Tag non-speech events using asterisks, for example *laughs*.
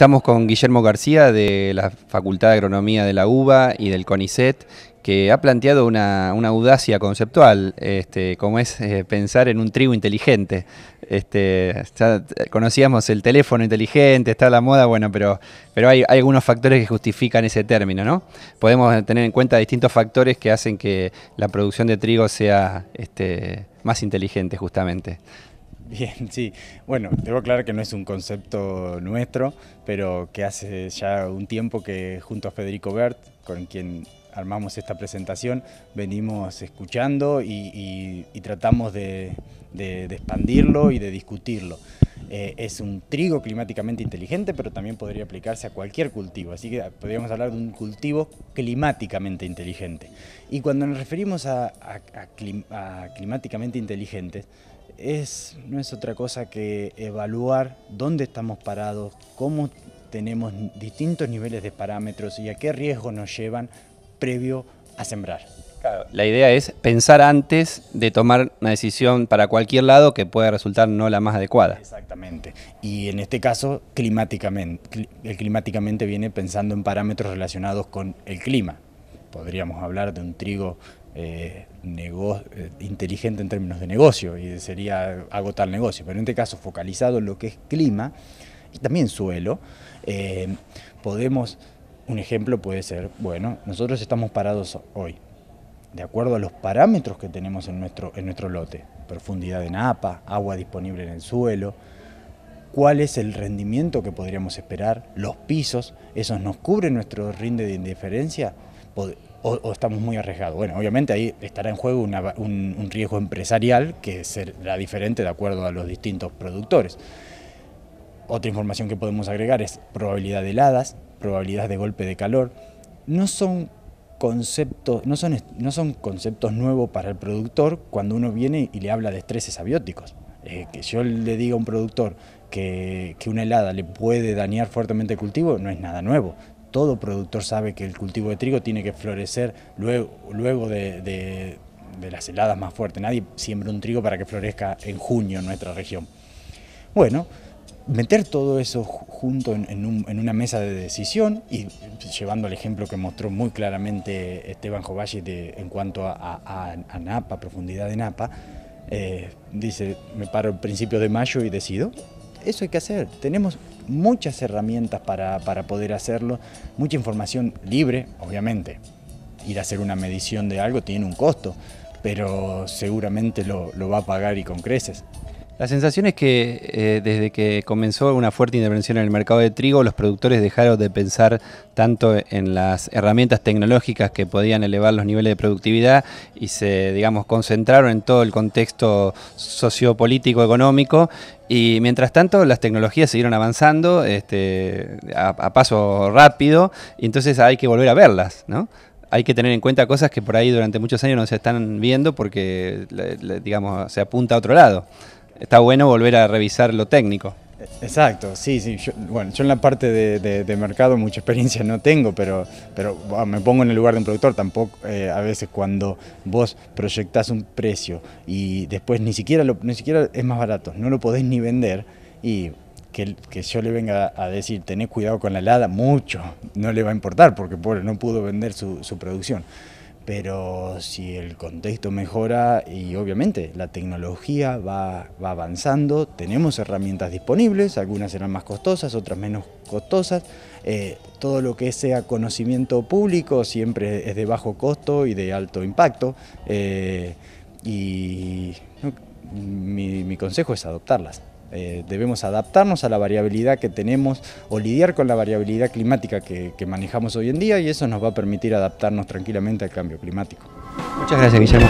Estamos con Guillermo García de la Facultad de Agronomía de la UBA y del CONICET, que ha planteado una, audacia conceptual, este, como es eh, pensar en un trigo inteligente. Este, conocíamos el teléfono inteligente, está a la moda, bueno, pero, pero hay, algunos factores que justifican ese término, ¿no? Podemos tener en cuenta distintos factores que hacen que la producción de trigo sea este, más inteligente, justamente. Bien, *laughs* sí. Bueno, debo aclarar que no es un concepto nuestro, pero que hace ya un tiempo que junto a Federico Bert, con quien armamos esta presentación, venimos escuchando y, tratamos de expandirlo y de discutirlo. Eh, es un trigo climáticamente inteligente, pero también podría aplicarse a cualquier cultivo. Así que podríamos hablar de un cultivo climáticamente inteligente. Y cuando nos referimos a, climáticamente inteligente, no es otra cosa que evaluar dónde estamos parados, cómo tenemos distintos niveles de parámetros y a qué riesgo nos llevan previo a sembrar. La idea es pensar antes de tomar una decisión para cualquier lado que pueda resultar no la más adecuada. Exactamente. Y en este caso, climáticamente. El climáticamente viene pensando en parámetros relacionados con el clima. Podríamos hablar de un trigo eh, eh, inteligente en términos de negocio y sería agotar negocio, pero en este caso focalizado en lo que es clima y también suelo, eh, podemos, un ejemplo puede ser, bueno, nosotros estamos parados hoy, de acuerdo a los parámetros que tenemos en nuestro, en nuestro lote, profundidad de napa, agua disponible en el suelo, cuál es el rendimiento que podríamos esperar, los pisos, ¿esos nos cubren nuestro rinde de indiferencia o, estamos muy arriesgados? Bueno, obviamente ahí estará en juego un, un, riesgo empresarial que será diferente de acuerdo a los distintos productores. Otra información que podemos agregar es probabilidad de heladas, probabilidad de golpe de calor. No son conceptos, no son, no son conceptos nuevos para el productor cuando uno viene y le habla de estreses abióticos. Eh, que yo le diga a un productor que, una helada le puede dañar fuertemente el cultivo no es nada nuevo. Todo productor sabe que el cultivo de trigo tiene que florecer luego, luego de, de las heladas más fuertes. Nadie siembra un trigo para que florezca en junio en nuestra región. Bueno, meter todo eso ...junto en, una mesa de decisión y llevando el ejemplo que mostró muy claramente Esteban Jovalli en cuanto a, Napa, profundidad de Napa, eh, dice, me paro el principio de mayo y decido. Eso hay que hacer. Tenemos muchas herramientas para, para poder hacerlo, mucha información libre, obviamente. Ir a hacer una medición de algo tiene un costo, pero seguramente lo, lo va a pagar y con creces. La sensación es que eh, desde que comenzó una fuerte intervención en el mercado de trigo, los productores dejaron de pensar tanto en las herramientas tecnológicas que podían elevar los niveles de productividad y se, digamos, concentraron en todo el contexto sociopolítico, económico. Y mientras tanto, las tecnologías siguieron avanzando este, a, paso rápido, y entonces hay que volver a verlas, ¿no? hay que tener en cuenta cosas que por ahí durante muchos años no se están viendo porque, digamos, se apunta a otro lado está bueno volver a revisar lo técnico. Exacto, sí, sí. Yo, bueno, yo en la parte de, mercado mucha experiencia no tengo, pero, pero ah, me pongo en el lugar de un productor. Tampoco, eh, a veces cuando vos proyectás un precio y después ni siquiera, ni siquiera es más barato, no lo podés ni vender y que, que, yo le venga a decir, tenés cuidado con la helada, mucho, no le va a importar porque no pudo vender su, su producción pero si el contexto mejora y obviamente la tecnología va, avanzando, tenemos herramientas disponibles, algunas serán más costosas, otras menos costosas, eh, todo lo que sea conocimiento público siempre es de bajo costo y de alto impacto, eh, y mi consejo es adoptarlas. Eh, debemos adaptarnos a la variabilidad que tenemos o lidiar con la variabilidad climática que, que manejamos hoy en día y eso nos va a permitir adaptarnos tranquilamente al cambio climático. Muchas gracias, Guillermo.